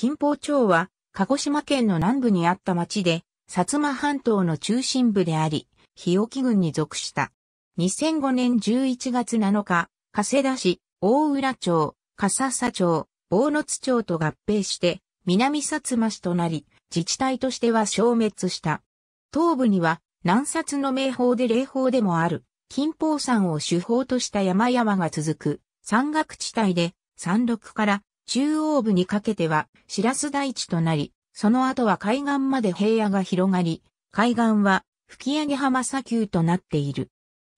金峰町は、鹿児島県の南部にあった町で、薩摩半島の中心部であり、日置郡に属した。2005年11月7日、加世田市、大浦町、笠佐町、大野津町と合併して、南薩摩市となり、自治体としては消滅した。東部には、南薩の名峰で霊峰でもある、金峰山を主峰とした山々が続く、山岳地帯で、山麓から中央部にかけては白洲大地となり、その後は海岸まで平野が広がり、海岸は吹上浜砂丘となっている。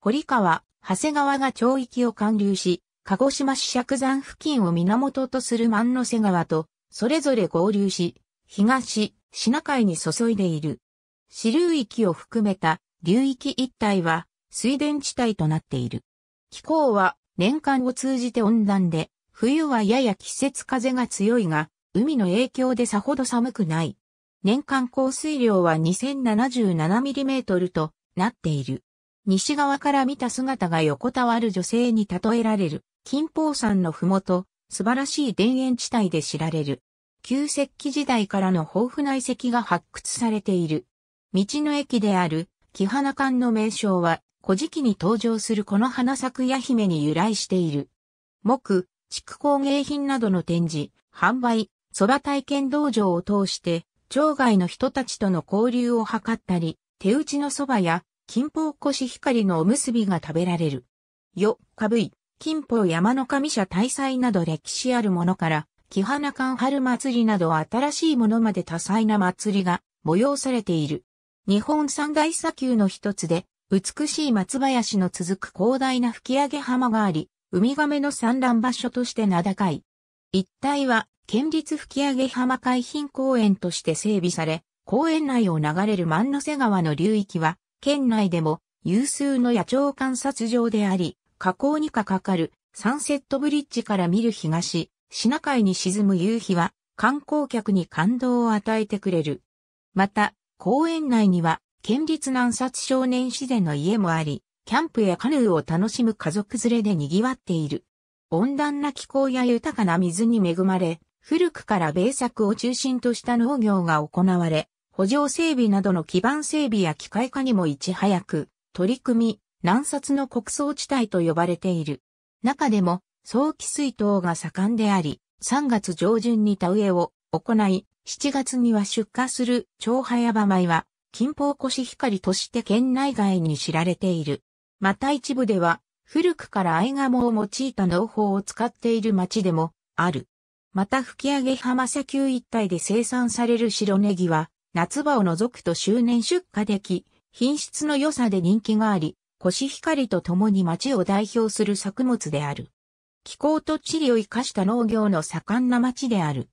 堀川、長谷川が町域を貫流し、鹿児島市釈山付近を源とする万之瀬川と、それぞれ合流し、東、品海に注いでいる。支流域を含めた流域一帯は水田地帯となっている。気候は年間を通じて温暖で、冬はやや季節風が強いが、海の影響でさほど寒くない。年間降水量は 2077mm となっている。西側から見た姿が横たわる女性に例えられる、金峰山のふもと、素晴らしい田園地帯で知られる。旧石器時代からの豊富な遺跡が発掘されている。道の駅である、木花館の名称は、古事記に登場するこの花咲くや姫に由来している。木、畜工芸品などの展示、販売、蕎体験道場を通して、町外の人たちとの交流を図ったり、手打ちの蕎麦や、金峰コシヒカリのおむすびが食べられる。よ、かぶい、金峰山の神社大祭など歴史あるものから、木花館春祭りなど新しいものまで多彩な祭りが催されている。日本三大砂丘の一つで、美しい松林の続く広大な吹上浜があり、ウミガメの産卵場所として名高い。一帯は、県立吹上浜海浜公園として整備され、公園内を流れる万之瀬川の流域は、県内でも有数の野鳥観察場であり、河口にかかるサンセットブリッジから見る東、シナ海に沈む夕日は観光客に感動を与えてくれる。また、公園内には県立南殺少年自然の家もあり、キャンプやカヌーを楽しむ家族連れで賑わっている。温暖な気候や豊かな水に恵まれ、古くから米作を中心とした農業が行われ、補助整備などの基盤整備や機械化にもいち早く取り組み、南殺の穀倉地帯と呼ばれている。中でも、早期水筒が盛んであり、3月上旬に田植えを行い、7月には出荷する長早場米は、金峰コシヒカリとして県内外に知られている。また一部では、古くから合鴨を用いた農法を使っている町でもある。また吹上浜砂丘一帯で生産される白ネギは、夏場を除くと周年出荷でき、品質の良さで人気があり、コシヒカリと共に町を代表する作物である。気候と地理を生かした農業の盛んな町である。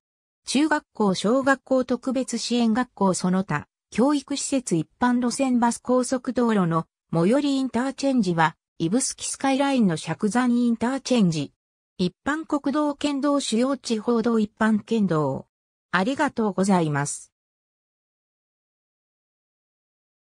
中学校小学校特別支援学校その他、教育施設一般路線バス高速道路の最寄りインターチェンジは、イブスカイラインの釈山インターチェンジ。一般国道県道主要地方道一般県道。ありがとうございます。